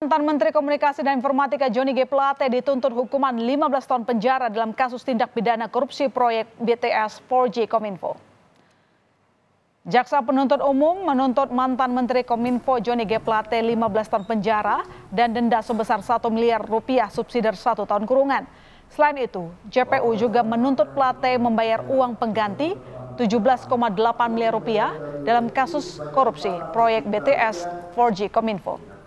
Mantan Menteri Komunikasi dan Informatika Johnny G. Plate dituntut hukuman 15 tahun penjara dalam kasus tindak pidana korupsi proyek BTS 4G Kominfo. Jaksa penuntut umum menuntut mantan Menteri Kominfo Johnny G. Plate 15 tahun penjara dan denda sebesar 1 miliar rupiah subsidi 1 tahun kurungan. Selain itu, JPU juga menuntut Plate membayar uang pengganti 17,8 miliar rupiah dalam kasus korupsi proyek BTS 4G Kominfo.